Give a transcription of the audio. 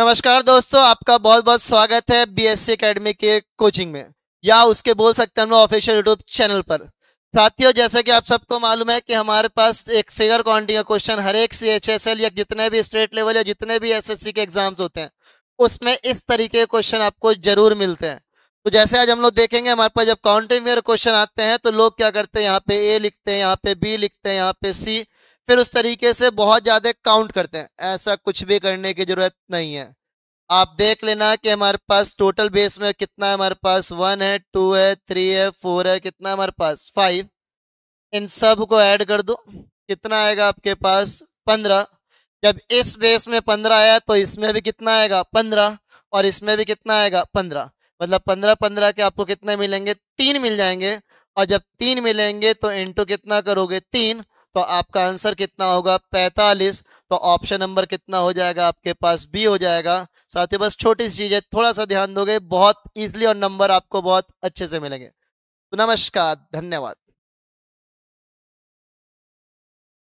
नमस्कार दोस्तों आपका बहुत बहुत स्वागत है बी एस अकेडमी के कोचिंग में या उसके बोल सकते हैं हम ऑफिशियल यूट्यूब चैनल पर साथियों जैसा कि आप सबको मालूम है कि हमारे पास एक फिगर काउंटिंग का क्वेश्चन हर एक सी एच एस एल या जितने भी स्टेट लेवल या जितने भी एस एस सी के एग्जाम्स होते हैं उसमें इस तरीके के क्वेश्चन आपको जरूर मिलते हैं तो जैसे आज हम लोग देखेंगे हमारे पास जब काउंटिंग क्वेश्चन आते हैं तो लोग क्या करते हैं यहाँ पे ए लिखते हैं यहाँ पे बी लिखते हैं यहाँ पे सी फिर उस तरीके से बहुत ज़्यादा काउंट करते हैं ऐसा कुछ भी करने की ज़रूरत नहीं है आप देख लेना कि हमारे पास टोटल बेस में कितना हमारे पास वन है टू है थ्री है फोर है कितना हमारे पास फाइव इन सब को ऐड कर दो कितना आएगा आपके पास पंद्रह जब इस बेस में पंद्रह आया तो इसमें भी कितना आएगा पंद्रह और इसमें भी कितना आएगा पंद्रह मतलब पंद्रह पंद्रह के आपको कितने मिलेंगे तीन मिल जाएंगे और जब तीन मिलेंगे तो इंटू कितना करोगे तीन तो आपका आंसर कितना होगा पैंतालीस तो ऑप्शन नंबर कितना हो जाएगा आपके पास बी हो जाएगा साथ ही बस छोटी सी चीज़ है थोड़ा सा ध्यान दोगे बहुत ईजिली और नंबर आपको बहुत अच्छे से मिलेंगे तो नमस्कार धन्यवाद